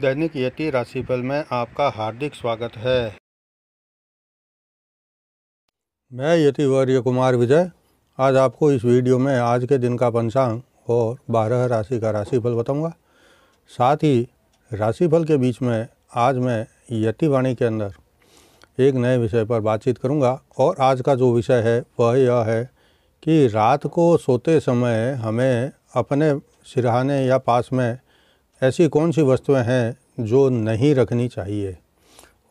दैनिक यति राशिफल में आपका हार्दिक स्वागत है मैं यति वर्य कुमार विजय आज आपको इस वीडियो में आज के दिन का पंचांग और बारह राशि का राशिफल बताऊंगा साथ ही राशिफल के बीच में आज मैं यति वाणी के अंदर एक नए विषय पर बातचीत करूंगा और आज का जो विषय है वह यह है कि रात को सोते समय हमें अपने सिरहाने या पास में ऐसी कौन सी वस्तुएं हैं जो नहीं रखनी चाहिए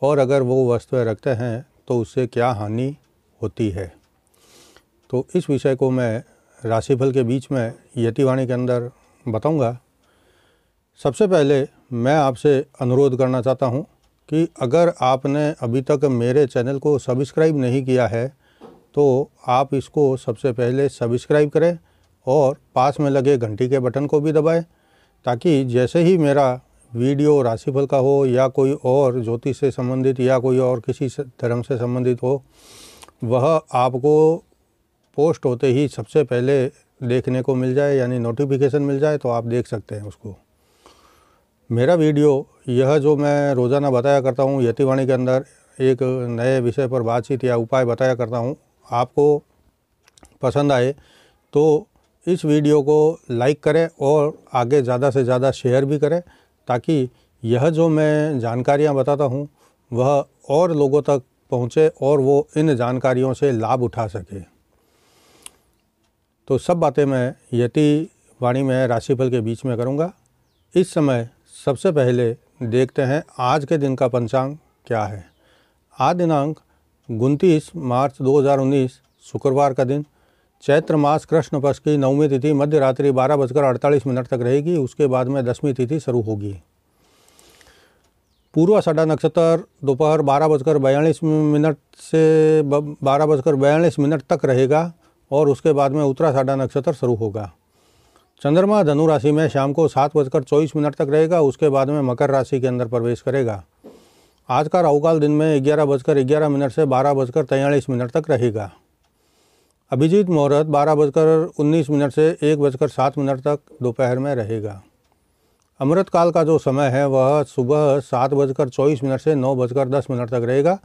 और अगर वो वस्तुएं रखते हैं तो उससे क्या हानि होती है तो इस विषय को मैं राशिफल के बीच में यतिवाणी के अंदर बताऊंगा सबसे पहले मैं आपसे अनुरोध करना चाहता हूं कि अगर आपने अभी तक मेरे चैनल को सब्सक्राइब नहीं किया है तो आप इसको सबसे पहले सब्सक्राइब करें और पास में लगे घंटी के बटन को भी दबाएं ताकि जैसे ही मेरा वीडियो राशिफल का हो या कोई और ज्योतिष से संबंधित या कोई और किसी धर्म से संबंधित हो वह आपको पोस्ट होते ही सबसे पहले देखने को मिल जाए यानी नोटिफिकेशन मिल जाए तो आप देख सकते हैं उसको मेरा वीडियो यह जो मैं रोज़ाना बताया करता हूँ यतिवाणी के अंदर एक नए विषय पर बातचीत या उपाय बताया करता हूँ आपको पसंद आए तो इस वीडियो को लाइक करें और आगे ज़्यादा से ज़्यादा शेयर भी करें ताकि यह जो मैं जानकारियाँ बताता हूँ वह और लोगों तक पहुँचे और वो इन जानकारियों से लाभ उठा सके तो सब बातें मैं यति वाणी में राशिफल के बीच में करूँगा इस समय सबसे पहले देखते हैं आज के दिन का पंचांग क्या है आज दिनांक उनतीस मार्च 2019 शुक्रवार का दिन चैत्र मास कृष्ण पक्ष की नौवीं तिथि मध्य रात्रि बारह बजकर अड़तालीस मिनट तक रहेगी उसके बाद में दसवीं तिथि शुरू होगी पूर्वा साढ़ा नक्षत्र दोपहर बारह बजकर बयालीस मिनट से बारह बजकर बयालीस मिनट तक रहेगा और उसके बाद में उत्तरा साढ़ा नक्षत्र शुरू होगा चंद्रमा धनु राशि में शाम को सात बजकर चौबीस मिनट तक रहेगा उसके बाद में मकर राशि के अंदर प्रवेश करेगा आज का राहुकाल दिन में ग्यारह बजकर ग्यारह मिनट से बारह बजकर तैयलीस मिनट तक रहेगा अभिजीत मुहूर्त बारह बजकर उन्नीस मिनट से एक बजकर सात मिनट तक दोपहर में रहेगा अमृत काल का जो समय है वह सुबह सात बजकर चौबीस मिनट से नौ बजकर दस मिनट तक रहेगा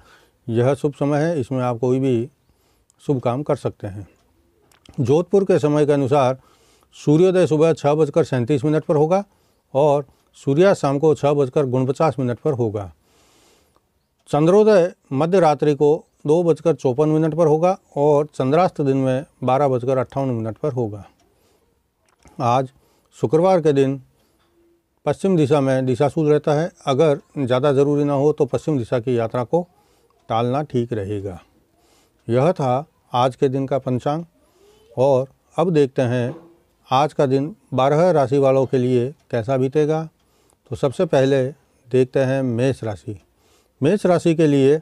यह शुभ समय है इसमें आप कोई भी शुभ काम कर सकते हैं जोधपुर के समय के अनुसार सूर्योदय सुबह छः बजकर सैंतीस मिनट पर होगा और सूर्यास्त शाम को छः बजकर उनपचास मिनट पर होगा चंद्रोदय मध्य रात्रि को दो बजकर चौपन मिनट पर होगा और चंद्रास्त दिन में बारह बजकर अट्ठावन मिनट पर होगा आज शुक्रवार के दिन पश्चिम दिशा में दिशा सूद रहता है अगर ज़्यादा ज़रूरी ना हो तो पश्चिम दिशा की यात्रा को टालना ठीक रहेगा यह था आज के दिन का पंचांग और अब देखते हैं आज का दिन बारह राशि वालों के लिए कैसा बीतेगा तो सबसे पहले देखते हैं मेष राशि मेष राशि के लिए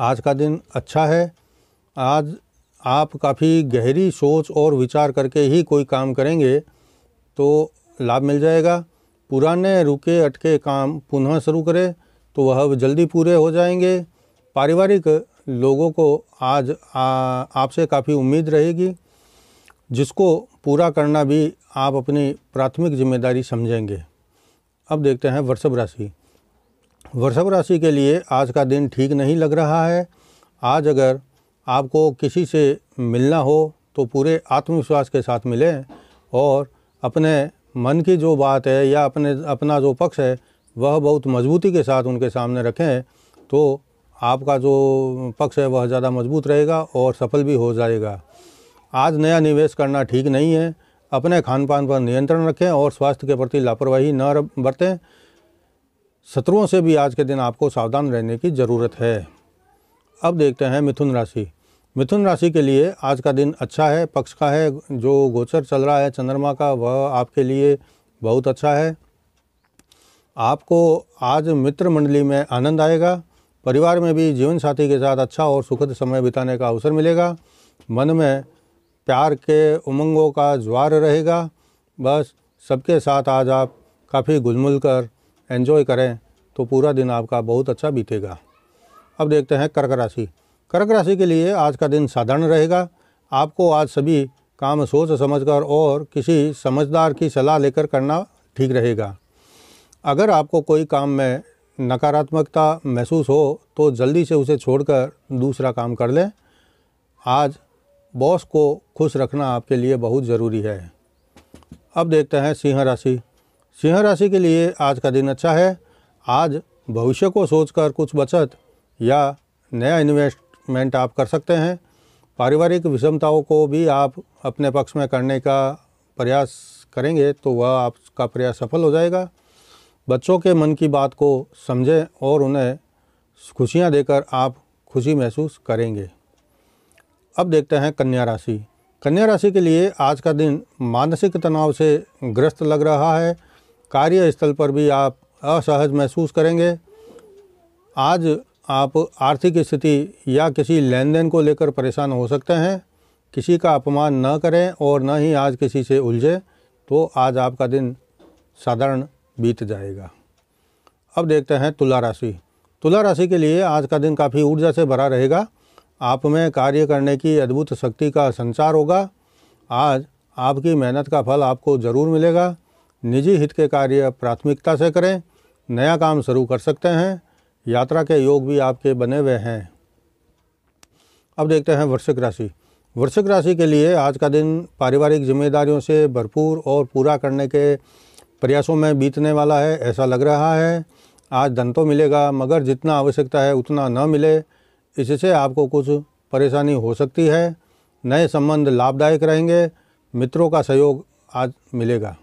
आज का दिन अच्छा है आज आप काफ़ी गहरी सोच और विचार करके ही कोई काम करेंगे तो लाभ मिल जाएगा पुराने रुके अटके काम पुनः शुरू करें तो वह जल्दी पूरे हो जाएंगे पारिवारिक लोगों को आज आपसे काफ़ी उम्मीद रहेगी जिसको पूरा करना भी आप अपनी प्राथमिक जिम्मेदारी समझेंगे अब देखते हैं वृषभ राशि वृषभ राशि के लिए आज का दिन ठीक नहीं लग रहा है आज अगर आपको किसी से मिलना हो तो पूरे आत्मविश्वास के साथ मिलें और अपने मन की जो बात है या अपने अपना जो पक्ष है वह बहुत मजबूती के साथ उनके सामने रखें तो आपका जो पक्ष है वह ज़्यादा मजबूत रहेगा और सफल भी हो जाएगा आज नया निवेश करना ठीक नहीं है अपने खान पान पर नियंत्रण रखें और स्वास्थ्य के प्रति लापरवाही न बरतें शत्रुओं से भी आज के दिन आपको सावधान रहने की ज़रूरत है अब देखते हैं मिथुन राशि मिथुन राशि के लिए आज का दिन अच्छा है पक्ष का है जो गोचर चल रहा है चंद्रमा का वह आपके लिए बहुत अच्छा है आपको आज मित्र मंडली में आनंद आएगा परिवार में भी जीवन साथी के साथ अच्छा और सुखद समय बिताने का अवसर मिलेगा मन में प्यार के उमंगों का ज्वार रहेगा बस सबके साथ आज आप काफ़ी घुलमुल कर एंजॉय करें तो पूरा दिन आपका बहुत अच्छा बीतेगा अब देखते हैं कर्क राशि कर्क राशि के लिए आज का दिन साधारण रहेगा आपको आज सभी काम सोच समझकर और किसी समझदार की सलाह लेकर करना ठीक रहेगा अगर आपको कोई काम में नकारात्मकता महसूस हो तो जल्दी से उसे छोड़कर दूसरा काम कर लें आज बॉस को खुश रखना आपके लिए बहुत ज़रूरी है अब देखते हैं सिंह राशि सिंह राशि के लिए आज का दिन अच्छा है आज भविष्य को सोचकर कुछ बचत या नया इन्वेस्टमेंट आप कर सकते हैं पारिवारिक विषमताओं को भी आप अपने पक्ष में करने का प्रयास करेंगे तो वह आपका प्रयास सफल हो जाएगा बच्चों के मन की बात को समझें और उन्हें खुशियां देकर आप खुशी महसूस करेंगे अब देखते हैं कन्या राशि कन्या राशि के लिए आज का दिन मानसिक तनाव से ग्रस्त लग रहा है कार्यस्थल पर भी आप असहज महसूस करेंगे आज आप आर्थिक स्थिति या किसी लेन देन को लेकर परेशान हो सकते हैं किसी का अपमान न करें और न ही आज किसी से उलझे तो आज आपका दिन साधारण बीत जाएगा अब देखते हैं तुला राशि तुला राशि के लिए आज का दिन काफ़ी ऊर्जा से भरा रहेगा आप में कार्य करने की अद्भुत शक्ति का संचार होगा आज आपकी मेहनत का फल आपको ज़रूर मिलेगा निजी हित के कार्य प्राथमिकता से करें नया काम शुरू कर सकते हैं यात्रा के योग भी आपके बने हुए हैं अब देखते हैं वृश्चिक राशि वृश्चिक राशि के लिए आज का दिन पारिवारिक जिम्मेदारियों से भरपूर और पूरा करने के प्रयासों में बीतने वाला है ऐसा लग रहा है आज धन तो मिलेगा मगर जितना आवश्यकता है उतना न मिले इससे आपको कुछ परेशानी हो सकती है नए संबंध लाभदायक रहेंगे मित्रों का सहयोग आज मिलेगा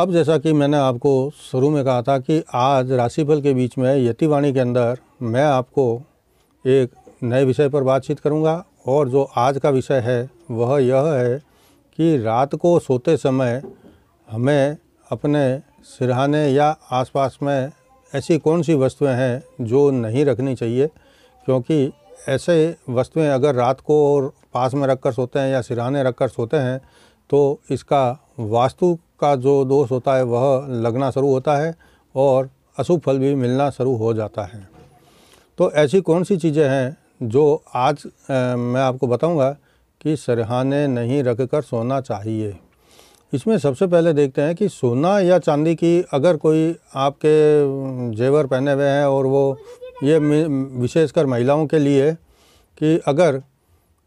अब जैसा कि मैंने आपको शुरू में कहा था कि आज राशिफल के बीच में यतिवाणी के अंदर मैं आपको एक नए विषय पर बातचीत करूंगा और जो आज का विषय है वह यह है कि रात को सोते समय हमें अपने सिरहाने या आसपास में ऐसी कौन सी वस्तुएं हैं जो नहीं रखनी चाहिए क्योंकि ऐसे वस्तुएं अगर रात को और पास में रख कर सोते हैं या सिरहाने रख कर सोते हैं तो इसका वास्तु का जो दोष होता है वह लगना शुरू होता है और अशुभ फल भी मिलना शुरू हो जाता है तो ऐसी कौन सी चीज़ें हैं जो आज ए, मैं आपको बताऊंगा कि सरहाने नहीं रख कर सोना चाहिए इसमें सबसे पहले देखते हैं कि सोना या चांदी की अगर कोई आपके जेवर पहने हुए हैं और वो ये विशेषकर महिलाओं के लिए कि अगर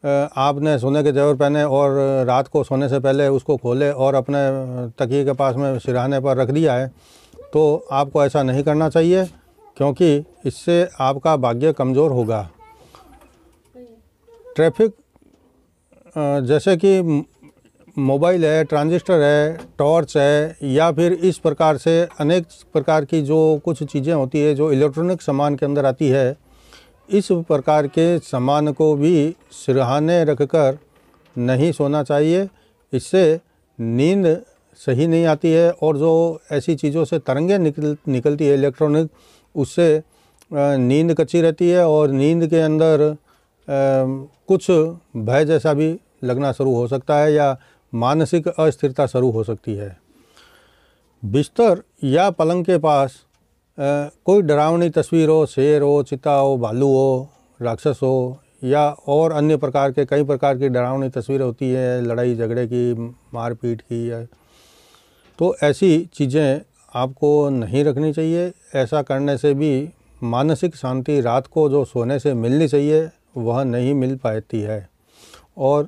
आपने सोने के जेवर पहने और रात को सोने से पहले उसको खोले और अपने तकिए के पास में सिराने पर रख दिया है तो आपको ऐसा नहीं करना चाहिए क्योंकि इससे आपका भाग्य कमज़ोर होगा ट्रैफिक जैसे कि मोबाइल है ट्रांजिस्टर है टॉर्च है या फिर इस प्रकार से अनेक प्रकार की जो कुछ चीज़ें होती है जो इलेक्ट्रॉनिक सामान के अंदर आती है इस प्रकार के सामान को भी सिरहाने रखकर नहीं सोना चाहिए इससे नींद सही नहीं आती है और जो ऐसी चीज़ों से तरंगे निकल निकलती है इलेक्ट्रॉनिक उससे नींद कच्ची रहती है और नींद के अंदर कुछ भय जैसा भी लगना शुरू हो सकता है या मानसिक अस्थिरता शुरू हो सकती है बिस्तर या पलंग के पास कोई डरावनी तस्वीर हो शेर हो चिता हो भालू हो राक्षस हो या और अन्य प्रकार के कई प्रकार की डरावनी तस्वीरें होती है लड़ाई झगड़े की मारपीट की या तो ऐसी चीज़ें आपको नहीं रखनी चाहिए ऐसा करने से भी मानसिक शांति रात को जो सोने से मिलनी चाहिए वह नहीं मिल पाती है और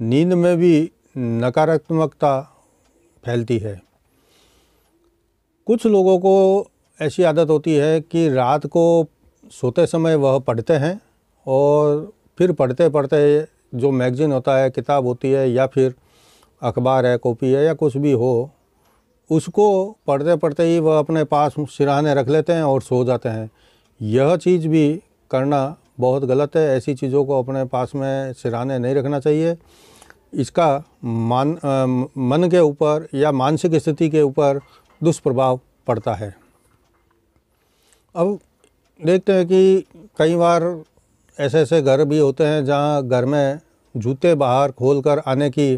नींद में भी नकारात्मकता फैलती है कुछ लोगों को ऐसी आदत होती है कि रात को सोते समय वह पढ़ते हैं और फिर पढ़ते पढ़ते जो मैगज़ीन होता है किताब होती है या फिर अखबार है कॉपी है या कुछ भी हो उसको पढ़ते पढ़ते ही वह अपने पास सिराहने रख लेते हैं और सो जाते हैं यह चीज़ भी करना बहुत गलत है ऐसी चीज़ों को अपने पास में सिराहने नहीं रखना चाहिए इसका मान आ, मन के ऊपर या मानसिक स्थिति के ऊपर दुष्प्रभाव पड़ता है अब देखते हैं कि कई बार ऐसे ऐसे घर भी होते हैं जहाँ घर में जूते बाहर खोल कर आने की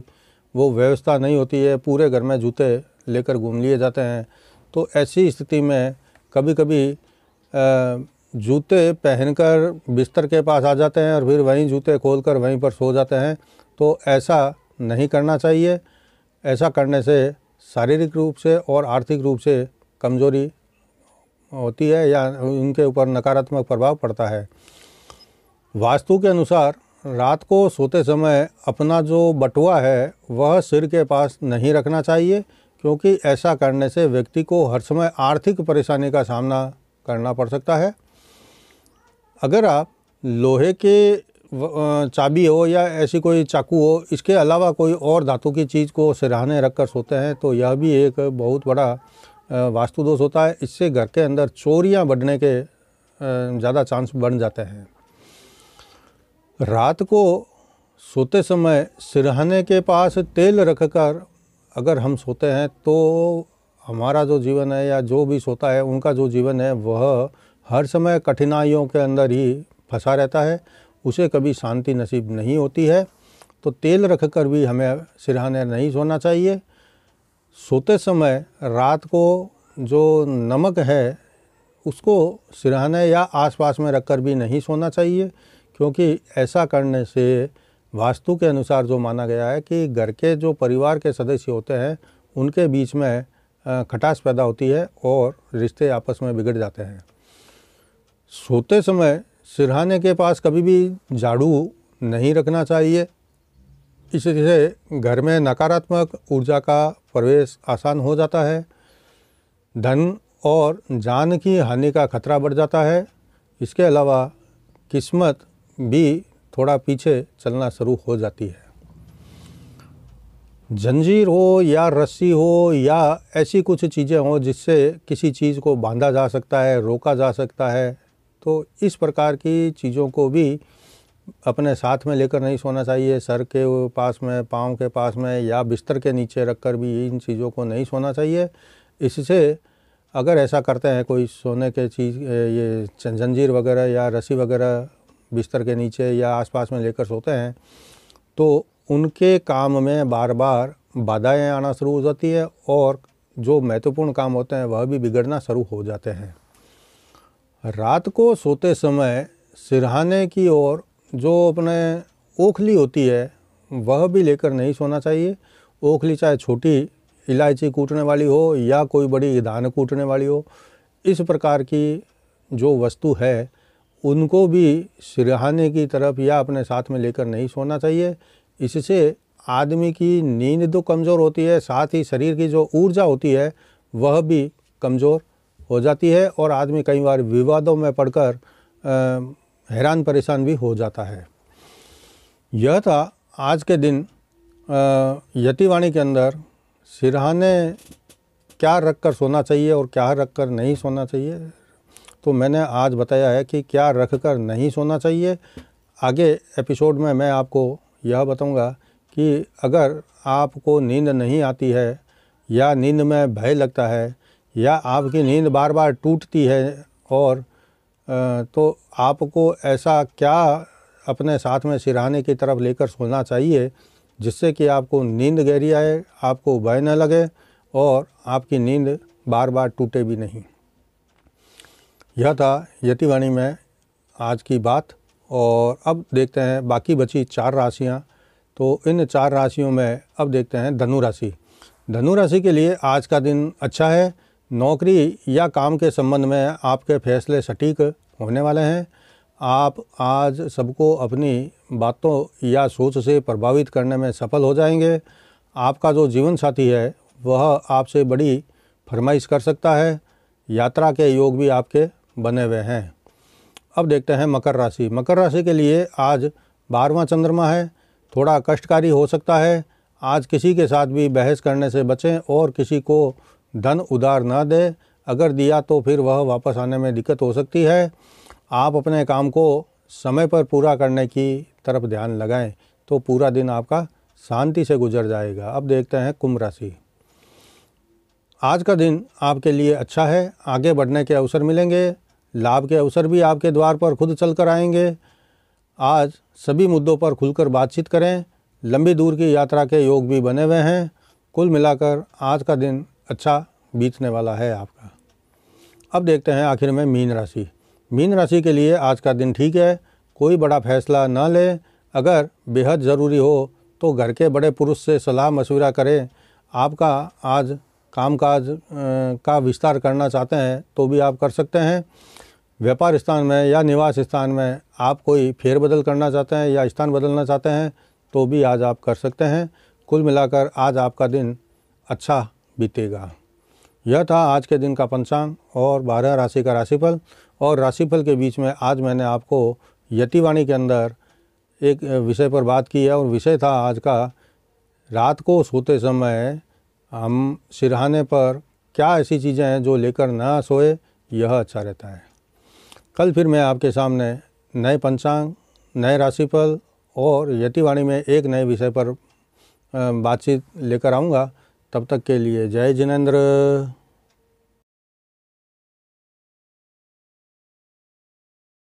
वो व्यवस्था नहीं होती है पूरे घर में जूते लेकर घूम लिए जाते हैं तो ऐसी स्थिति में कभी कभी जूते पहनकर बिस्तर के पास आ जाते हैं और फिर वहीं जूते खोलकर वहीं पर सो जाते हैं तो ऐसा नहीं करना चाहिए ऐसा करने से शारीरिक रूप से और आर्थिक रूप से कमज़ोरी होती है या उनके ऊपर नकारात्मक प्रभाव पड़ता है वास्तु के अनुसार रात को सोते समय अपना जो बटुआ है वह सिर के पास नहीं रखना चाहिए क्योंकि ऐसा करने से व्यक्ति को हर समय आर्थिक परेशानी का सामना करना पड़ सकता है अगर आप लोहे के चाबी हो या ऐसी कोई चाकू हो इसके अलावा कोई और धातु की चीज़ को सिराहाने रख कर सोते हैं तो यह भी एक बहुत बड़ा वास्तु दोष होता है इससे घर के अंदर चोरियाँ बढ़ने के ज़्यादा चांस बढ़ जाते हैं रात को सोते समय सिरहाने के पास तेल रखकर अगर हम सोते हैं तो हमारा जो जीवन है या जो भी सोता है उनका जो जीवन है वह हर समय कठिनाइयों के अंदर ही फंसा रहता है उसे कभी शांति नसीब नहीं होती है तो तेल रखकर भी हमें सिरहाने नहीं सोना चाहिए सोते समय रात को जो नमक है उसको सिराने या आसपास में रखकर भी नहीं सोना चाहिए क्योंकि ऐसा करने से वास्तु के अनुसार जो माना गया है कि घर के जो परिवार के सदस्य होते हैं उनके बीच में खटास पैदा होती है और रिश्ते आपस में बिगड़ जाते हैं सोते समय सिरहाने के पास कभी भी झाड़ू नहीं रखना चाहिए इससे घर में नकारात्मक ऊर्जा का प्रवेश आसान हो जाता है धन और जान की हानि का खतरा बढ़ जाता है इसके अलावा किस्मत भी थोड़ा पीछे चलना शुरू हो जाती है जंजीर हो या रस्सी हो या ऐसी कुछ चीज़ें हों जिससे किसी चीज़ को बांधा जा सकता है रोका जा सकता है तो इस प्रकार की चीज़ों को भी अपने साथ में लेकर नहीं सोना चाहिए सर के पास में पाँव के पास में या बिस्तर के नीचे रखकर भी इन चीज़ों को नहीं सोना चाहिए इससे अगर ऐसा करते हैं कोई सोने के चीज़ ये जंजीर वगैरह या रस्सी वगैरह बिस्तर के नीचे या आसपास में लेकर सोते हैं तो उनके काम में बार बार बाधाएँ आना शुरू हो जाती है और जो महत्वपूर्ण काम होते हैं वह भी बिगड़ना शुरू हो जाते हैं रात को सोते समय सिरहाने की ओर जो अपने ओखली होती है वह भी लेकर नहीं सोना चाहिए ओखली चाहे छोटी इलायची कूटने वाली हो या कोई बड़ी धान कूटने वाली हो इस प्रकार की जो वस्तु है उनको भी सिरहाने की तरफ या अपने साथ में लेकर नहीं सोना चाहिए इससे आदमी की नींद तो कमज़ोर होती है साथ ही शरीर की जो ऊर्जा होती है वह भी कमज़ोर हो जाती है और आदमी कई बार विवादों में पड़कर हैरान परेशान भी हो जाता है यह था आज के दिन यतिवाणी के अंदर सिरहाने क्या रख कर सोना चाहिए और क्या रख कर नहीं सोना चाहिए तो मैंने आज बताया है कि क्या रख कर नहीं सोना चाहिए आगे एपिसोड में मैं आपको यह बताऊंगा कि अगर आपको नींद नहीं आती है या नींद में भय लगता है या आपकी नींद बार बार टूटती है और तो आपको ऐसा क्या अपने साथ में सिराने की तरफ लेकर सोना चाहिए जिससे कि आपको नींद गहरी आए आपको भय न लगे और आपकी नींद बार बार टूटे भी नहीं यह था यतिवाणी में आज की बात और अब देखते हैं बाकी बची चार राशियाँ तो इन चार राशियों में अब देखते हैं धनु राशि धनु राशि के लिए आज का दिन अच्छा है नौकरी या काम के संबंध में आपके फैसले सटीक होने वाले हैं आप आज सबको अपनी बातों या सोच से प्रभावित करने में सफल हो जाएंगे आपका जो जीवन साथी है वह आपसे बड़ी फरमाइश कर सकता है यात्रा के योग भी आपके बने हुए हैं अब देखते हैं मकर राशि मकर राशि के लिए आज बारहवा चंद्रमा है थोड़ा कष्टकारी हो सकता है आज किसी के साथ भी बहस करने से बचें और किसी को धन उधार ना दे अगर दिया तो फिर वह वापस आने में दिक्कत हो सकती है आप अपने काम को समय पर पूरा करने की तरफ ध्यान लगाएं तो पूरा दिन आपका शांति से गुजर जाएगा अब देखते हैं कुंभ राशि आज का दिन आपके लिए अच्छा है आगे बढ़ने के अवसर मिलेंगे लाभ के अवसर भी आपके द्वार पर खुद चल कर आएंगे आज सभी मुद्दों पर खुलकर बातचीत करें लंबी दूर की यात्रा के योग भी बने हुए हैं कुल मिलाकर आज का दिन अच्छा बीतने वाला है आपका अब देखते हैं आखिर में मीन राशि मीन राशि के लिए आज का दिन ठीक है कोई बड़ा फैसला ना लें अगर बेहद ज़रूरी हो तो घर के बड़े पुरुष से सलाह मशवरा करें आपका आज कामकाज का विस्तार करना चाहते हैं तो भी आप कर सकते हैं व्यापार स्थान में या निवास स्थान में आप कोई फेरबदल करना चाहते हैं या स्थान बदलना चाहते हैं तो भी आज आप कर सकते हैं कुल मिलाकर आज आपका दिन अच्छा बीतेगा यह था आज के दिन का पंचांग और बारह राशि का राशिफल और राशिफल के बीच में आज मैंने आपको यतिवाणी के अंदर एक विषय पर बात की है और विषय था आज का रात को सोते समय हम सिरहाने पर क्या ऐसी चीज़ें हैं जो लेकर ना सोए यह अच्छा रहता है कल फिर मैं आपके सामने नए पंचांग नए राशिफल और यतिवाणी में एक नए विषय पर बातचीत लेकर आऊँगा तब तक के लिए जय जिनेन्द्र